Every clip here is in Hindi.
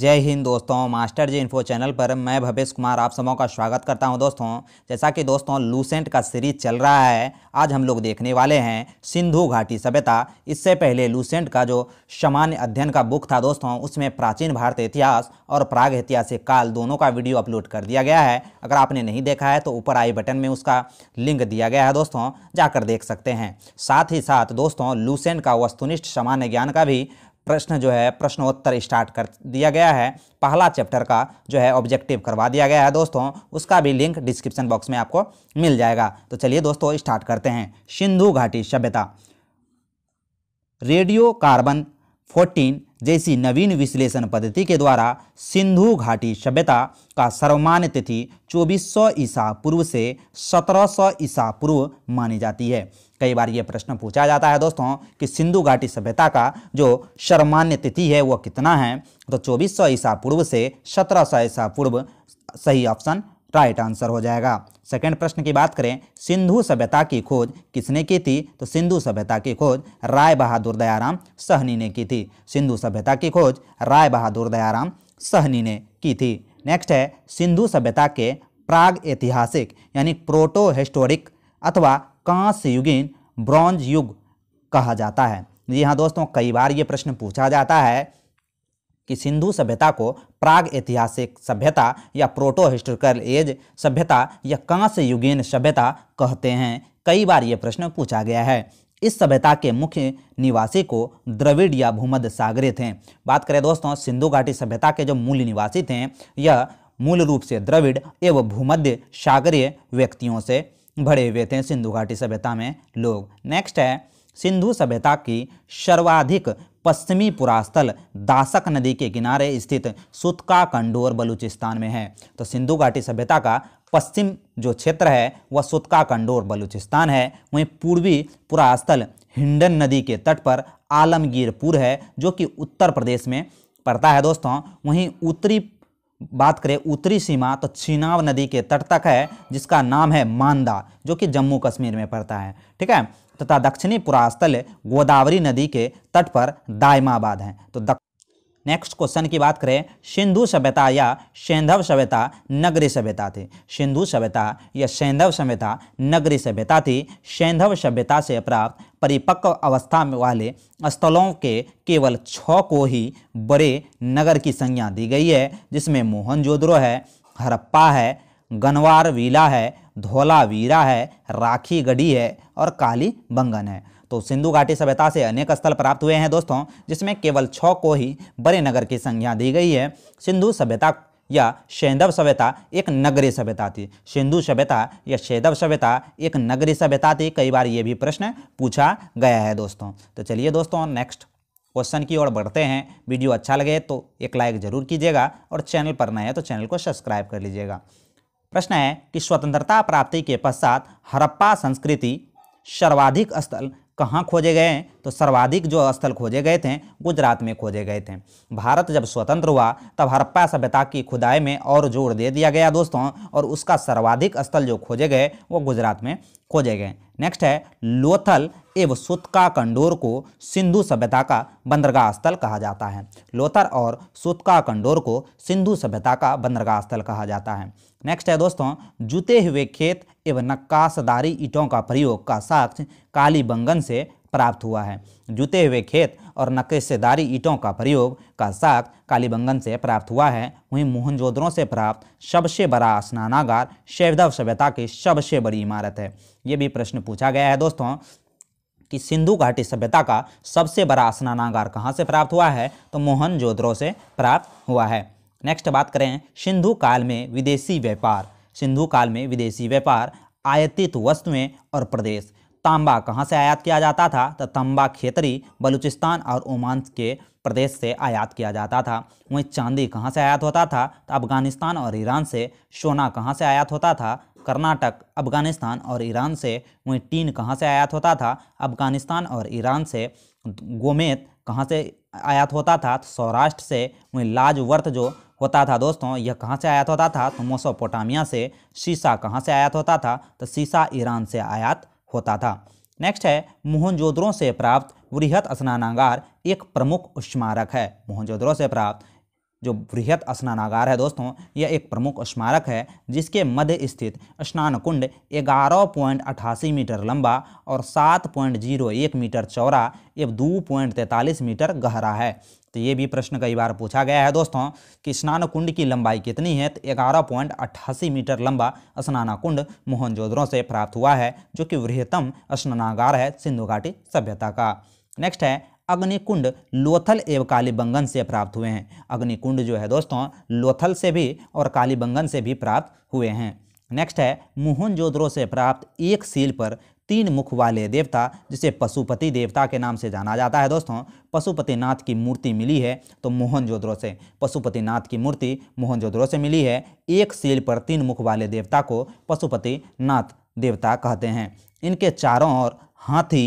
जय हिंद दोस्तों मास्टर जी इन्फो चैनल पर मैं भवेश कुमार आप सबों का स्वागत करता हूं दोस्तों जैसा कि दोस्तों लूसेंट का सीरीज चल रहा है आज हम लोग देखने वाले हैं सिंधु घाटी सभ्यता इससे पहले लूसेंट का जो सामान्य अध्ययन का बुक था दोस्तों उसमें प्राचीन भारत इतिहास और प्राग ऐतिहासिक काल दोनों का वीडियो अपलोड कर दिया गया है अगर आपने नहीं देखा है तो ऊपर आई बटन में उसका लिंक दिया गया है दोस्तों जाकर देख सकते हैं साथ ही साथ दोस्तों लूसेंट का वस्तुनिष्ठ सामान्य ज्ञान का भी प्रश्न जो है प्रश्नोत्तर स्टार्ट कर दिया गया है पहला चैप्टर का जो है ऑब्जेक्टिव करवा दिया गया है दोस्तों उसका भी लिंक डिस्क्रिप्शन बॉक्स में आपको मिल जाएगा तो चलिए दोस्तों स्टार्ट करते हैं सिंधु घाटी सभ्यता रेडियो कार्बन फोर्टीन जैसी नवीन विश्लेषण पद्धति के द्वारा सिंधु घाटी सभ्यता का सर्वमान्य तिथि 2400 ईसा पूर्व से 1700 ईसा पूर्व मानी जाती है कई बार ये प्रश्न पूछा जाता है दोस्तों कि सिंधु घाटी सभ्यता का जो सर्वमान्य तिथि है वह कितना है तो 2400 ईसा पूर्व से 1700 ईसा पूर्व सही ऑप्शन राइट आंसर हो जाएगा सेकंड प्रश्न की बात करें सिंधु सभ्यता की खोज किसने की थी तो सिंधु सभ्यता की खोज राय बहादुर दयाराम सहनी ने की थी सिंधु सभ्यता की खोज राय बहादुर दयाराम सहनी ने की थी नेक्स्ट है सिंधु सभ्यता के प्राग ऐतिहासिक यानी प्रोटो हिस्टोरिक अथवा कांस ब्रॉन्ज युग कहा जाता है जी हाँ दोस्तों कई बार ये प्रश्न पूछा जाता है कि सिंधु सभ्यता को प्राग ऐतिहासिक सभ्यता या प्रोटो हिस्टोरिकल एज सभ्यता या कांस्य युगीन सभ्यता कहते हैं कई बार ये प्रश्न पूछा गया है इस सभ्यता के मुख्य निवासी को द्रविड़ या भूमध्य सागरी थे बात करें दोस्तों सिंधु घाटी सभ्यता के जो मूल निवासी थे यह मूल रूप से द्रविड़ एवं भूमध्य सागरीय व्यक्तियों से भरे हुए थे सिंधु घाटी सभ्यता में लोग नेक्स्ट है सिंधु सभ्यता की सर्वाधिक पश्चिमी पुरास्थल दासक नदी के किनारे स्थित सुतका कंडोर बलूचिस्तान में है तो सिंधु घाटी सभ्यता का पश्चिम जो क्षेत्र है वह सुतका कंडोर बलूचिस्तान है वहीं पूर्वी पुरास्थल हिंडन नदी के तट पर आलमगीरपुर है जो कि उत्तर प्रदेश में पड़ता है दोस्तों वहीं उत्तरी बात करें उत्तरी सीमा तो छिनाव नदी के तट तक है जिसका नाम है मांदा जो कि जम्मू कश्मीर में पड़ता है ठीक है तथा दक्षिणी पुरास्थल गोदावरी नदी के तट पर दायमाबाद हैं तो दक... नेक्स्ट क्वेश्चन की बात करें सिंधु सभ्यता या सैंधव सभ्यता नगरी सभ्यता थी सिंधु सभ्यता या सैंधव सभ्यता नगरी सभ्यता थी सैंधव सभ्यता से प्राप्त परिपक्व अवस्था में वाले स्थलों के केवल छ को ही बड़े नगर की संज्ञा दी गई है जिसमें मोहनजोदड़ो है हरप्पा है गनवार वीला है धोलावीरा है राखी गढ़ी है और काली बंगन है तो सिंधु घाटी सभ्यता से अनेक स्थल प्राप्त हुए हैं दोस्तों जिसमें केवल छः को ही बड़े नगर की संज्ञा दी गई है सिंधु सभ्यता या शैदव सभ्यता एक नगरीय सभ्यता थी सिंधु सभ्यता या शैदव सभ्यता एक नगरीय सभ्यता थी कई बार ये भी प्रश्न पूछा गया है दोस्तों तो चलिए दोस्तों नेक्स्ट क्वेश्चन की ओर बढ़ते हैं वीडियो अच्छा लगे तो एक लाइक ज़रूर कीजिएगा और चैनल पर नए हैं तो चैनल को सब्सक्राइब कर लीजिएगा प्रश्न है कि स्वतंत्रता प्राप्ति के पश्चात हरप्पा संस्कृति सर्वाधिक स्थल कहाँ खोजे गए हैं तो सर्वाधिक जो स्थल खोजे गए थे गुजरात में खोजे गए थे भारत जब स्वतंत्र हुआ तब हरप्पा सभ्यता की खुदाई में और जोर दे दिया गया दोस्तों और उसका सर्वाधिक स्थल जो खोजे गए वो गुजरात में खोजे गए नेक्स्ट है लोथल एवं सुतका कंडोर को सिंधु सभ्यता का बंदरगाह स्थल कहा जाता है लोथल और सुतका कंडोर को सिंधु सभ्यता का बंदरगाह स्थल कहा जाता है नेक्स्ट है दोस्तों जुते हुए खेत एवं नक्काशदारी ईंटों का प्रयोग का साक्ष्य कालीबंगन से प्राप्त हुआ है जुते हुए खेत और नक्शेदारी ईंटों का प्रयोग का साख कालीबंगन से प्राप्त हुआ है वहीं मोहनजोदड़ों से प्राप्त सबसे बड़ा स्नानागार शैवधव सभ्यता की सबसे बड़ी इमारत है ये भी प्रश्न पूछा गया है दोस्तों कि सिंधु घाटी सभ्यता का सबसे बड़ा स्नानागार कहाँ से प्राप्त हुआ है तो मोहनजोदड़ों से प्राप्त हुआ है नेक्स्ट बात करें सिंधु काल में विदेशी व्यापार सिंधु काल में विदेशी व्यापार आयतित वस्तुएं और प्रदेश तांबा कहाँ से आयात किया जाता था तो तांबा खेतरी बलूचिस्तान और ओमान के प्रदेश से आयात किया जाता था वहीं चांदी कहाँ से आयात होता था तो अफगानिस्तान और ईरान से सोना कहाँ से आयात होता था कर्नाटक अफगानिस्तान और ईरान से वहीं टीन कहाँ से आयात होता था अफगानिस्तान और ईरान से गोमेत कहाँ से आयात होता था तो सौराष्ट्र से वहीं लाजवर्थ जो होता था दोस्तों यह कहाँ से आयात होता था तो मोसोपोटामिया से शीशा कहाँ से आयात होता था तो शीशा ईरान से आयात होता था नेक्स्ट है मोहनजोदड़ों से प्राप्त वृहत स्नानागार एक प्रमुख स्मारक है मोहनजोदरों से प्राप्त जो वृहत स्नानागार है दोस्तों यह एक प्रमुख स्मारक है जिसके मध्य स्थित स्नान कुंड ग्यारह पॉइंट अट्ठासी मीटर लंबा और सात पॉइंट जीरो एक मीटर चौड़ा एवं दो पॉइंट तैंतालीस मीटर गहरा है तो ये भी प्रश्न कई बार पूछा गया है दोस्तों कि स्नान कुंड की लंबाई कितनी है तो ग्यारह पॉइंट अट्ठासी मीटर लंबा स्नाना कुंड मोहनजोदड़ों से प्राप्त हुआ है जो कि वृहत्तम स्नानागार है सिंधु घाटी सभ्यता का नेक्स्ट है अग्निकुंड लोथल एवं कालीबंगन से प्राप्त हुए हैं अग्निकुंड जो है दोस्तों लोथल से भी और कालीबंगन से भी प्राप्त हुए हैं नेक्स्ट है मोहनजोदड़ो से प्राप्त एक सील पर तीन मुख वाले देवता जिसे पशुपति देवता के नाम से जाना जाता है दोस्तों पशुपतिनाथ की मूर्ति मिली है तो मोहनजोद्रो से पशुपतिनाथ की मूर्ति मोहनजोद्रो से मिली है एक सील पर तीन मुख वाले देवता को पशुपतिनाथ देवता कहते हैं इनके चारों ओर हाथी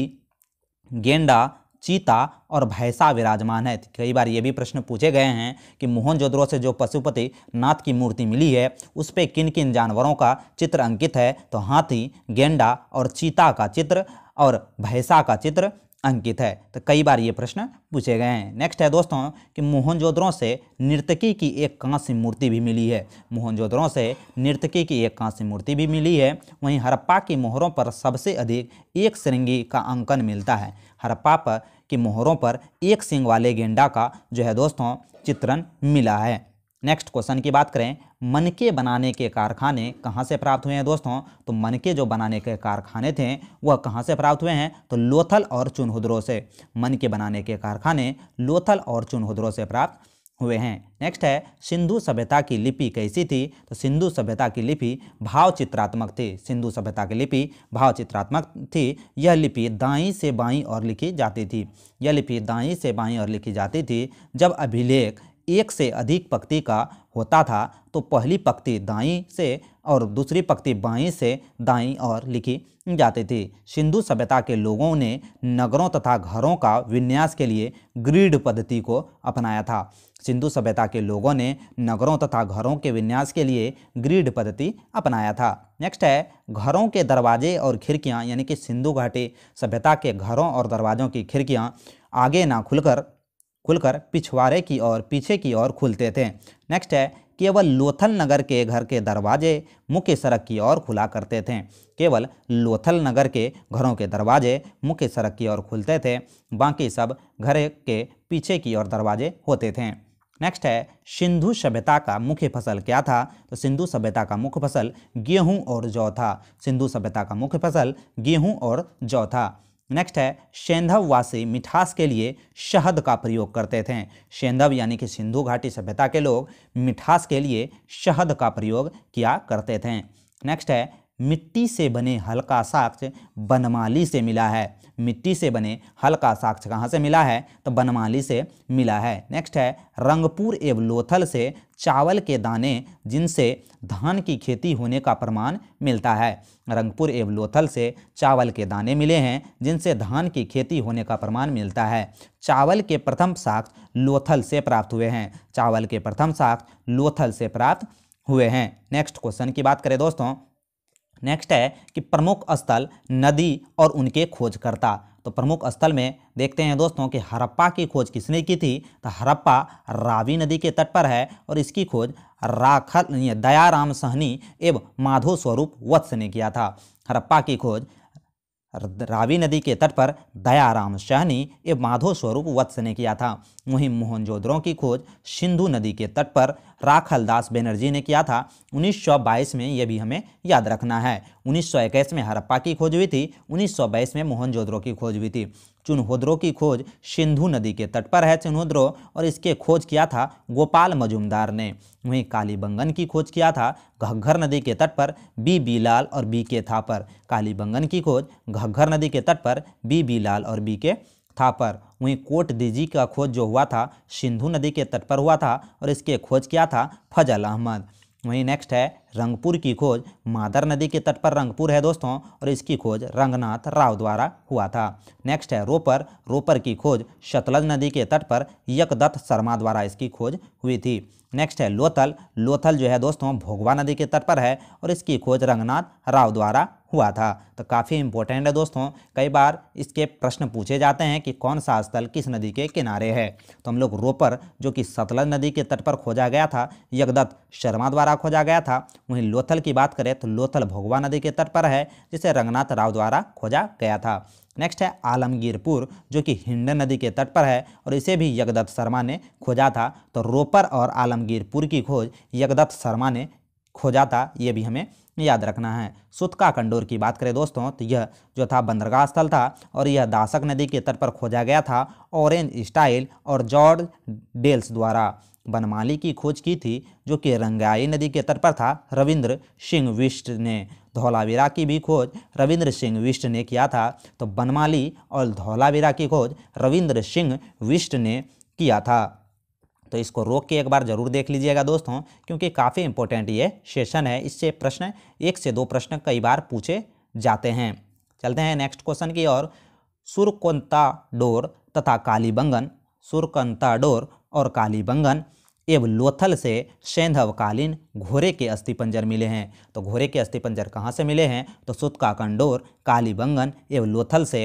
गेंडा चीता और भैंसा विराजमान है कई बार ये भी प्रश्न पूछे गए हैं कि मोहन जोद्रो से जो पशुपति नाथ की मूर्ति मिली है उस पर किन किन जानवरों का चित्र अंकित है तो हाथी गेंडा और चीता का चित्र और भैंसा का चित्र अंकित है तो कई बार ये प्रश्न पूछे गए हैं नेक्स्ट है दोस्तों कि मोहनजोदरों से नृतकी की एक कांस्य मूर्ति भी मिली है मोहनजोदरों से नृतकी की एक कांस्य मूर्ति भी मिली है वहीं हरप्पा की मोहरों पर सबसे अधिक एक श्रृंगी का अंकन मिलता है हरप्पा पर की मोहरों पर एक सिंग वाले गेंडा का जो है दोस्तों चित्रण मिला है नेक्स्ट क्वेश्चन की बात करें मनके बनाने के कारखाने कहाँ से प्राप्त हुए हैं दोस्तों तो मनके जो बनाने के कारखाने थे वह कहाँ से प्राप्त हुए हैं तो लोथल और चुनहुद्रो से मनके बनाने के कारखाने लोथल और चुनहुद्रो से प्राप्त हुए हैं नेक्स्ट है सिंधु सभ्यता की लिपि कैसी थी तो सिंधु सभ्यता की लिपि भावचित्रात्मक थी सिंधु सभ्यता की लिपि भावचित्रात्मक थी यह लिपि दाई से बाई और लिखी जाती थी यह लिपि दाई से बाई और लिखी जाती थी जब अभिलेख एक से अधिक पक्ति का होता था तो पहली पक्ति दाई से और दूसरी पक्ति बाई से दाई और लिखी जाती थी सिंधु सभ्यता के लोगों ने नगरों तथा घरों का विन्यास के लिए ग्रीड पद्धति को अपनाया था सिंधु सभ्यता के लोगों ने नगरों तथा घरों के विन्यास के लिए ग्रीड पद्धति अपनाया था नेक्स्ट है घरों के दरवाजे और खिड़कियाँ यानी कि सिंधु घाटी सभ्यता के घरों और दरवाजों की खिड़कियाँ आगे ना खुलकर खुलकर पिछवाड़े की ओर पीछे की ओर खुलते थे नेक्स्ट है केवल लोथल नगर के घर के दरवाजे मुख्य सड़क की ओर खुला करते थे केवल लोथल नगर के घरों के दरवाजे मुख्य सड़क की ओर खुलते थे बाकी सब घर के पीछे की ओर दरवाजे होते थे नेक्स्ट है सिंधु सभ्यता का मुख्य फसल क्या था तो सिंधु सभ्यता का मुख्य फसल गेहूं और जौ था सिंधु सभ्यता का मुख्य फसल गेहूं और जौ था नेक्स्ट है सेंधव वासी मिठास के लिए शहद का प्रयोग करते थे सेंधव यानी कि सिंधु घाटी सभ्यता के लोग मिठास के लिए शहद का प्रयोग किया करते थे नेक्स्ट है मिट्टी से बने हल्का साक्ष्य बनमाली से मिला है मिट्टी से बने हल्का साक्ष्य कहाँ से मिला है तो बनमाली से मिला है नेक्स्ट है रंगपुर एवं लोथल से चावल के दाने जिनसे धान की खेती होने का प्रमाण मिलता है रंगपुर एवं लोथल से चावल के दाने मिले हैं जिनसे धान की खेती होने का प्रमाण मिलता है चावल के प्रथम साक्ष लोथल से प्राप्त हुए हैं चावल के प्रथम साक्ष लोथल से प्राप्त हुए हैं नेक्स्ट क्वेश्चन की बात करें दोस्तों नेक्स्ट है कि प्रमुख स्थल नदी और उनके खोजकर्ता तो प्रमुख स्थल में देखते हैं दोस्तों कि हरप्पा की खोज किसने की थी तो हरप्पा रावी नदी के तट पर है और इसकी खोज राखल दयाराम सहनी एवं माधो स्वरूप वत्स ने किया था हरप्पा की खोज रावी नदी के तट पर दयाराम सहनी एवं माधो स्वरूप वत्स ने किया था वहीं मोहनजोदड़ों की खोज सिंधु नदी के तट पर राखल दास बेनर्जी ने किया था 1922 में यह भी हमें याद रखना है 1921 में हरप्पा की खोज हुई थी 1922 में मोहनजोदड़ो की खोज हुई थी चुनहोद्रो की खोज सिंधु नदी के तट पर है चुनहोद्रो और इसके खोज किया था गोपाल मजुमदार ने वहीं कालीबंगन की खोज किया था घग्घर नदी के तट पर बी बी लाल और बी के थापर कालीबंगन की खोज घग्घर नदी के तट पर बी बी लाल और बी के थापर वहीं कोट दिजी का खोज जो हुआ था सिंधु नदी के तट पर हुआ था और इसके खोज किया था फजल अहमद वहीं नेक्स्ट है रंगपुर की खोज मादर नदी के तट पर रंगपुर है दोस्तों और इसकी खोज रंगनाथ राव द्वारा हुआ था नेक्स्ट है रोपर रोपर की खोज शतलज नदी के तट पर यकदत्त शर्मा द्वारा इसकी खोज हुई थी नेक्स्ट है लोथल लोथल जो है दोस्तों भोगवा नदी के तट पर है और इसकी खोज रंगनाथ राव द्वारा हुआ था तो काफ़ी इंपॉर्टेंट है दोस्तों कई बार इसके प्रश्न पूछे जाते हैं कि कौन सा स्थल किस नदी के किनारे है तो हम लोग रोपर जो कि सतलज नदी के तट पर खोजा गया था यगदत्त शर्मा द्वारा खोजा गया था वहीं लोथल की बात करें तो लोथल भोगवा नदी के तट पर है जिसे रंगनाथ राव द्वारा खोजा गया था नेक्स्ट है आलमगीरपुर जो कि हिंडन नदी के तट पर है और इसे भी यगदत्त शर्मा ने खोजा था तो रोपर और आलमगीरपुर की खोज यगदत्त शर्मा ने खोजा था ये भी हमें याद रखना है सुतका कंडोर की बात करें दोस्तों तो यह जो था बंदरगाह स्थल था और यह दासक नदी के तट पर खोजा गया था ऑरेंज स्टाइल और जॉर्ज डेल्स द्वारा बनमाली की खोज की थी जो कि रंगाई नदी के तट पर था रविंद्र सिंह विष्ट ने धौलावीरा की भी खोज रविंद्र सिंह विष्ट ने किया था तो बनमाली और धौलावीरा की खोज रविंद्र सिंह विष्ट ने किया था तो इसको रोक के एक बार ज़रूर देख लीजिएगा दोस्तों क्योंकि काफ़ी इंपॉर्टेंट ये सेशन है इससे प्रश्न एक से दो प्रश्न कई बार पूछे जाते हैं चलते हैं नेक्स्ट क्वेश्चन की और सुरकंता डोर तथा कालीबंगन सुरकंता डोर और कालीबंगन एवं लोथल से सेंधवकालीन घोड़े के अस्थि पंजर मिले हैं तो घोड़े के अस्थि पंजर कहाँ से मिले हैं तो सुतकाकंडोर कालीबंगन एवं लोथल से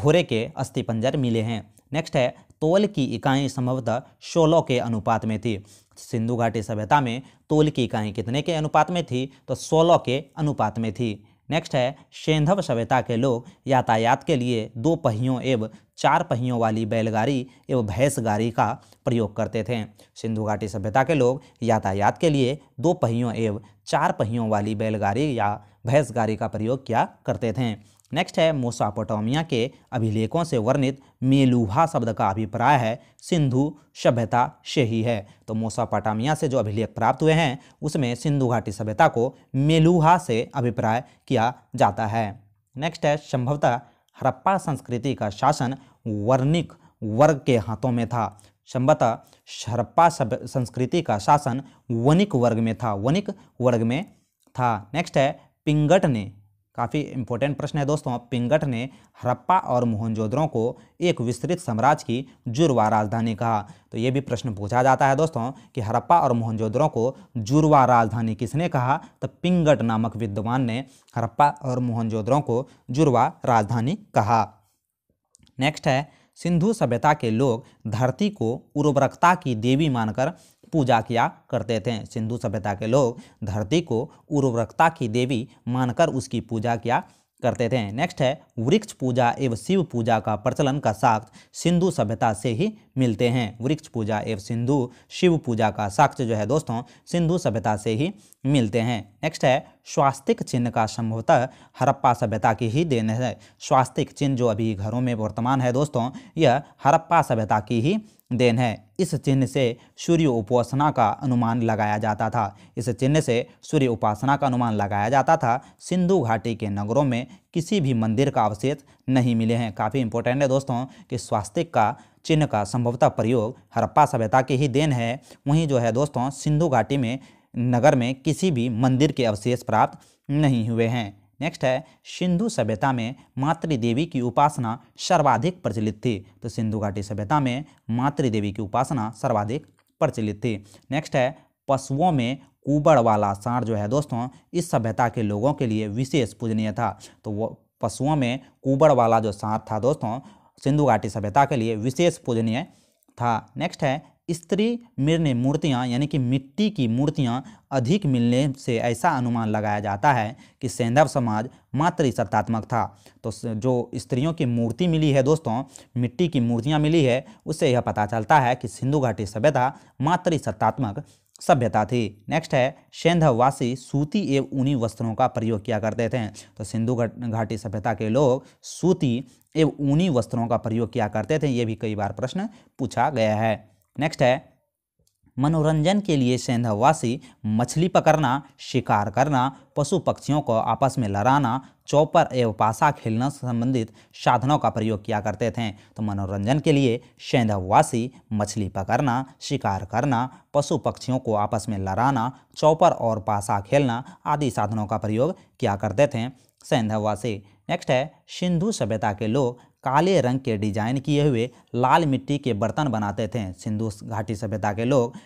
घोड़े के अस्थि पंजर मिले हैं नेक्स्ट है तोल की इकाई संभवतः सोलह के अनुपात में थी सिंधु घाटी सभ्यता में तोल की इकाई कितने के अनुपात में थी तो सोलह के अनुपात में थी नेक्स्ट है सेंधव सभ्यता के लोग यातायात के लिए दो पहियों एवं चार पहियों वाली बैलगाड़ी एवं भैंस गाड़ी का प्रयोग करते थे सिंधु घाटी सभ्यता के लोग यातायात के लिए दो पहियों एवं चार पहियों वाली बैलगाड़ी या भैंस गाड़ी का प्रयोग किया करते थे नेक्स्ट है मोसापोटामिया के अभिलेखों से वर्णित मेलुहा शब्द का अभिप्राय है सिंधु सभ्यता से ही है तो मोसापोटामिया से जो अभिलेख प्राप्त हुए हैं उसमें सिंधु घाटी सभ्यता को मेलुहा से अभिप्राय किया जाता है नेक्स्ट है संभवतः हरप्पा संस्कृति का शासन वर्णिक वर्ग के हाथों में था संभवतः हरप्पा संस्कृति का शासन वनिक वर्ग में था वनिक वर्ग में था नेक्स्ट है पिंगट ने काफ़ी इंपॉर्टेंट प्रश्न है दोस्तों पिंगट ने हरप्पा और मोहनजोदड़ों को एक विस्तृत साम्राज्य की जुड़वा राजधानी कहा तो ये भी प्रश्न पूछा जाता है दोस्तों कि हरप्पा और मोहनजोदड़ों को जुड़वा राजधानी किसने कहा तो पिंगट नामक विद्वान ने हरप्पा और मोहनजोदड़ों को जुड़वा राजधानी कहा नेक्स्ट है सिंधु सभ्यता के लोग धरती को उर्वरकता की देवी मानकर पूजा किया करते थे सिंधु सभ्यता के लोग धरती को उर्वरकता की देवी मानकर उसकी पूजा किया करते थे नेक्स्ट है वृक्ष पूजा एवं शिव पूजा का प्रचलन का साक्ष्य सिंधु सभ्यता से ही मिलते हैं वृक्ष पूजा एवं सिंधु शिव पूजा का साक्ष्य जो है दोस्तों सिंधु सभ्यता से ही मिलते हैं नेक्स्ट है स्वास्तिक चिन्ह का संभवतः हरप्पा सभ्यता की ही देन है स्वास्तिक चिन्ह जो अभी घरों में वर्तमान है दोस्तों यह हरप्पा सभ्यता की ही देन है इस चिन्ह से सूर्य उपासना का अनुमान लगाया जाता था इस चिन्ह से सूर्य उपासना का अनुमान लगाया जाता था सिंधु घाटी के नगरों में किसी भी मंदिर का अवशेष नहीं मिले हैं काफ़ी इंपॉर्टेंट है दोस्तों कि स्वास्तिक का चिन्ह का संभवतः प्रयोग हरप्पा सभ्यता के ही देन है वहीं जो है दोस्तों सिंधु घाटी में नगर में किसी भी मंदिर के अवशेष प्राप्त नहीं हुए हैं नेक्स्ट है सिंधु सभ्यता में मातृदेवी की उपासना सर्वाधिक प्रचलित थी तो सिंधु घाटी सभ्यता में मातृदेवी की उपासना सर्वाधिक प्रचलित थी नेक्स्ट है पशुओं में कुबड़ वाला सार जो है दोस्तों इस सभ्यता के लोगों के लिए विशेष पूजनीय था तो वो पशुओं में कुबड़ वाला जो सांड था दोस्तों सिंधु घाटी सभ्यता के लिए विशेष पूजनीय था नेक्स्ट है स्त्री मृण मूर्तियाँ यानी कि मिट्टी की मूर्तियाँ अधिक मिलने से ऐसा अनुमान लगाया जाता है कि सैंधव समाज मात्र सत्तात्मक था तो जो स्त्रियों की मूर्ति मिली है दोस्तों मिट्टी की मूर्तियाँ मिली है उससे यह पता चलता है कि सिंधु घाटी सभ्यता मात्र सत्तात्मक सभ्यता थी नेक्स्ट है सैंधववासी सूती एवं ऊनी वस्त्रों का प्रयोग किया करते थे तो सिंधु घाटी सभ्यता के लोग सूती एवं ऊनी वस्त्रों का प्रयोग किया करते थे ये भी कई बार प्रश्न पूछा गया है नेक्स्ट है मनोरंजन के लिए सेंधवासी मछली पकड़ना शिकार करना पशु पक्षियों को आपस में लड़ाना चौपर एवं पासा खेलना संबंधित साधनों का प्रयोग किया करते थे तो मनोरंजन के लिए सेंधवासी मछली पकड़ना शिकार करना पशु पक्षियों को आपस में लड़ाना चौपर और पासा खेलना आदि साधनों का प्रयोग किया करते थे सेंधवासी नेक्स्ट है सिंधु सभ्यता के लोग काले रंग के डिजाइन किए हुए लाल मिट्टी के बर्तन बनाते थे सिंधु घाटी सभ्यता के लोग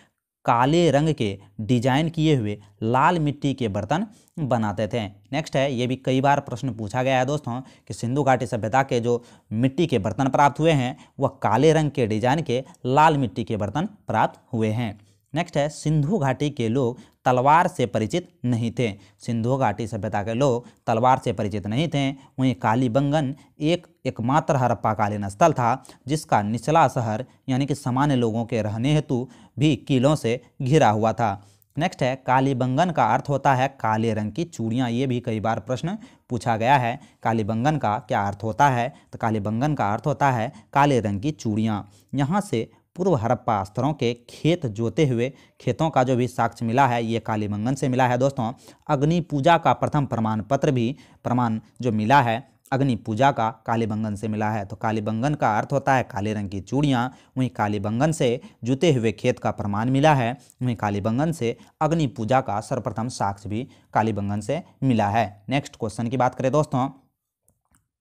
काले रंग के डिजाइन किए हुए लाल मिट्टी के बर्तन बनाते थे नेक्स्ट है ये भी कई बार प्रश्न पूछा गया है दोस्तों कि सिंधु घाटी सभ्यता के जो मिट्टी के बर्तन प्राप्त हुए हैं वह काले रंग के डिजाइन के लाल मिट्टी के बर्तन प्राप्त हुए हैं नेक्स्ट है सिंधु घाटी के लोग तलवार से परिचित नहीं थे सिंधु घाटी सभ्यता के लोग तलवार से परिचित नहीं थे वहीं कालीबंगन एक एकमात्र हड़प्पाकालीन स्थल था जिसका निचला शहर यानी कि सामान्य लोगों के रहने हेतु भी किलों से घिरा हुआ था नेक्स्ट है कालीबंगन का अर्थ होता है काले रंग की चूड़ियाँ ये भी कई बार प्रश्न पूछा गया है कालीबंगन का क्या अर्थ होता है तो कालीबंगन का अर्थ होता है काले रंग की चूड़ियाँ यहाँ से पूर्व हड़प्पा स्तरों के खेत जोते हुए खेतों का जो भी साक्ष्य मिला है ये कालीमंगन से मिला है दोस्तों अग्नि पूजा का प्रथम प्रमाण पत्र भी प्रमाण जो मिला है अग्नि पूजा का कालीबंगन से मिला है तो कालीबंगन का अर्थ होता है काले रंग की चूड़ियाँ वहीं कालीबंगन से जुते हुए खेत का प्रमाण मिला है वहीं कालीबंगन से अग्नि पूजा का सर्वप्रथम साक्ष्य भी कालीबंगन से मिला है नेक्स्ट क्वेश्चन की बात करें दोस्तों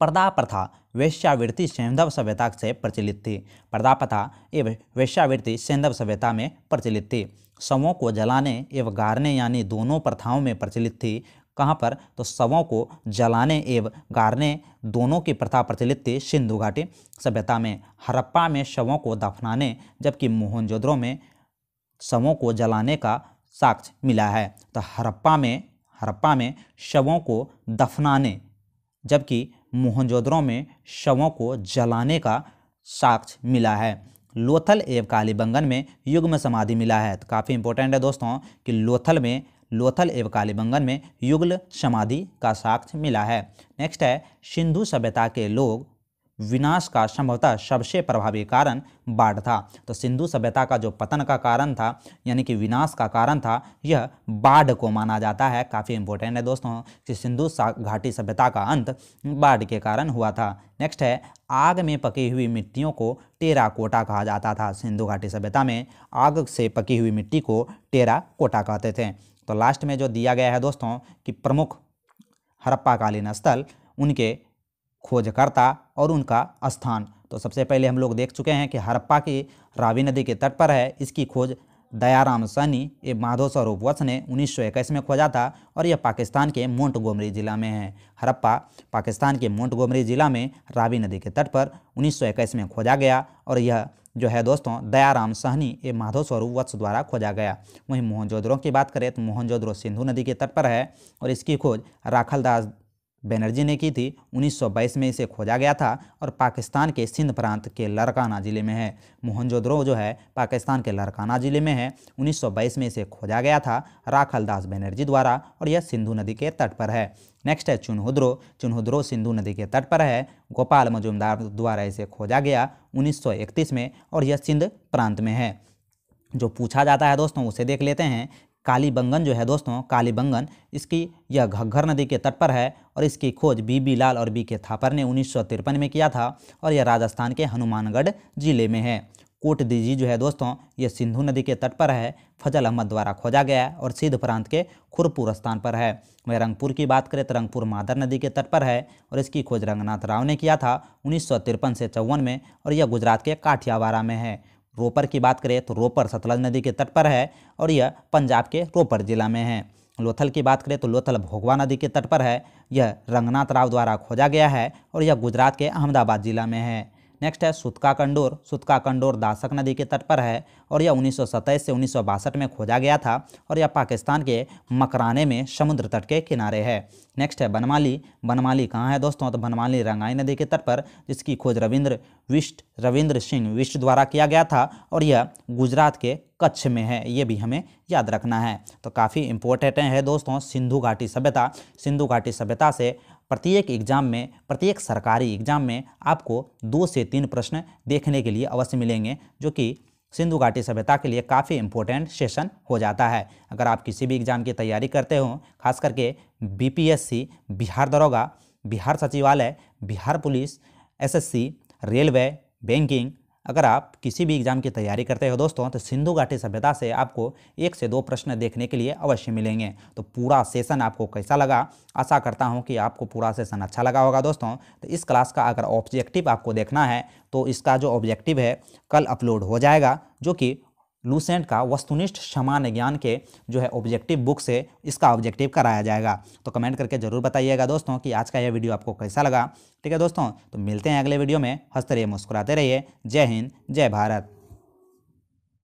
पर्दा प्रथा वैश्यावृत्ति सैंधव सभ्यता से प्रचलित थी पर्दा प्रथा एवं वैश्यावृत्ति सैंधव सभ्यता में प्रचलित थी शवों को जलाने एवं गारने यानी दोनों प्रथाओं में प्रचलित थी कहाँ पर तो शवों को जलाने एवं गारने दोनों की प्रथा प्रचलित थी सिंधु घाटी सभ्यता में हरप्पा में शवों को दफनाने जबकि मोहनजोद्रो में शवों को जलाने का साक्ष्य मिला है तो हरप्पा में हरप्पा में शवों को दफनाने जबकि मोहनजोदड़ों में शवों को जलाने का साक्ष्य मिला है लोथल एवं कालीबंगन में युग्म समाधि मिला है तो काफ़ी इंपॉर्टेंट है दोस्तों कि लोथल में लोथल एवं कालीबंगन में युगल समाधि का साक्ष्य मिला है नेक्स्ट है सिंधु सभ्यता के लोग विनाश का संभवतः सबसे प्रभावी कारण बाढ़ था तो सिंधु सभ्यता का जो पतन का कारण था यानी कि विनाश का कारण था यह बाढ़ को माना जाता है काफ़ी इंपॉर्टेंट है दोस्तों कि सिंधु घाटी सभ्यता का अंत बाढ़ के कारण हुआ था नेक्स्ट है आग में पकी हुई मिट्टियों को टेरा कोटा कहा जाता था सिंधु घाटी सभ्यता में आग से पकी हुई मिट्टी को टेरा कोटा कहते थे तो लास्ट में जो दिया गया है दोस्तों कि प्रमुख हरप्पाकालीन स्थल उनके खोजकर्ता और उनका स्थान तो सबसे पहले हम लोग देख चुके हैं कि हरप्पा की रावी नदी के तट पर है इसकी खोज दयाराम सनी ये माधो स्वरूप वत्स ने उन्नीस में खोजा था और यह पाकिस्तान के गोमरी ज़िला में है हरप्पा पाकिस्तान के गोमरी ज़िला में रावी नदी के तट पर उन्नीस में खोजा गया और यह जो है दोस्तों दयाराम सहनी ये माधो स्वरूप वत्स द्वारा खोजा गया वहीं मोहनजोदरों की बात करें तो मोहनजोदड़ो सिंधु नदी के तट पर है और इसकी खोज राखलदास बनर्जी ने की थी 1922 में इसे खोजा गया था और पाकिस्तान के सिंध प्रांत के लड़काना ज़िले में है मोहनजोद्रो जो है पाकिस्तान के लड़काना ज़िले में है 1922 में इसे खोजा गया था राखल दास बनर्जी द्वारा और यह सिंधु नदी के तट पर है नेक्स्ट है चुनहुद्रो चुनहुद्रो सिंधु नदी के तट पर है गोपाल मजुमदार द्वारा इसे खोजा गया उन्नीस में और यह सिंध प्रांत में है जो पूछा जाता है दोस्तों उसे देख लेते हैं कालीबंगन जो है दोस्तों कालीबंगन इसकी यह घग्घर नदी के तट पर है और इसकी खोज बी बी लाल और बी के थापर ने उन्नीस में किया था और यह राजस्थान के हनुमानगढ़ जिले में है कोट दीजी जो है दोस्तों यह सिंधु नदी के तट पर है फजल अहमद द्वारा खोजा गया है और सिद्ध प्रांत के खुरपुर स्थान पर है वह रंगपुर की बात करें तो रंगपुर मादर नदी के तट पर है और इसकी खोज रंगनाथ राव ने किया था उन्नीस से चौवन में और यह गुजरात के काठियावाड़ा में है रोपर की बात करें तो रोपर सतलज नदी के तट पर है और यह पंजाब के रोपर जिला में है लोथल की बात करें तो लोथल भोगवा नदी के तट पर है यह रंगनाथ राव द्वारा खोजा गया है और यह गुजरात के अहमदाबाद जिला में है नेक्स्ट है सुतका कंडोर सुतका कंडोर दासक नदी के तट पर है और यह उन्नीस से उन्नीस में खोजा गया था और यह पाकिस्तान के मकराने में समुद्र तट के किनारे है नेक्स्ट है बनमाली बनमाली कहाँ है दोस्तों तो बनमाली रंगाई नदी के तट पर जिसकी खोज रविंद्र विष्ट रविंद्र सिंह विष्ट द्वारा किया गया था और यह गुजरात के कच्छ में है ये भी हमें याद रखना है तो काफ़ी इम्पोर्टेंट है दोस्तों सिंधु घाटी सभ्यता सिंधु घाटी सभ्यता से प्रत्येक एग्ज़ाम में प्रत्येक सरकारी एग्ज़ाम में आपको दो से तीन प्रश्न देखने के लिए अवश्य मिलेंगे जो कि सिंधु घाटी सभ्यता के लिए काफ़ी इंपॉर्टेंट सेशन हो जाता है अगर आप किसी भी एग्ज़ाम की तैयारी करते हो खास करके बीपीएससी बिहार दरोगा बिहार सचिवालय Bihar police SSC railway banking अगर आप किसी भी एग्ज़ाम की तैयारी करते हो दोस्तों तो सिंधु घाटी सभ्यता से आपको एक से दो प्रश्न देखने के लिए अवश्य मिलेंगे तो पूरा सेशन आपको कैसा लगा आशा करता हूँ कि आपको पूरा सेशन अच्छा लगा होगा दोस्तों तो इस क्लास का अगर ऑब्जेक्टिव आपको देखना है तो इसका जो ऑब्जेक्टिव है कल अपलोड हो जाएगा जो कि लूसेंट का वस्तुनिष्ठ सामान्य ज्ञान के जो है ऑब्जेक्टिव बुक से इसका ऑब्जेक्टिव कराया जाएगा तो कमेंट करके जरूर बताइएगा दोस्तों कि आज का यह वीडियो आपको कैसा लगा ठीक है दोस्तों तो मिलते हैं अगले वीडियो में हंसते रहिए मुस्कुराते रहिए जय हिंद जय भारत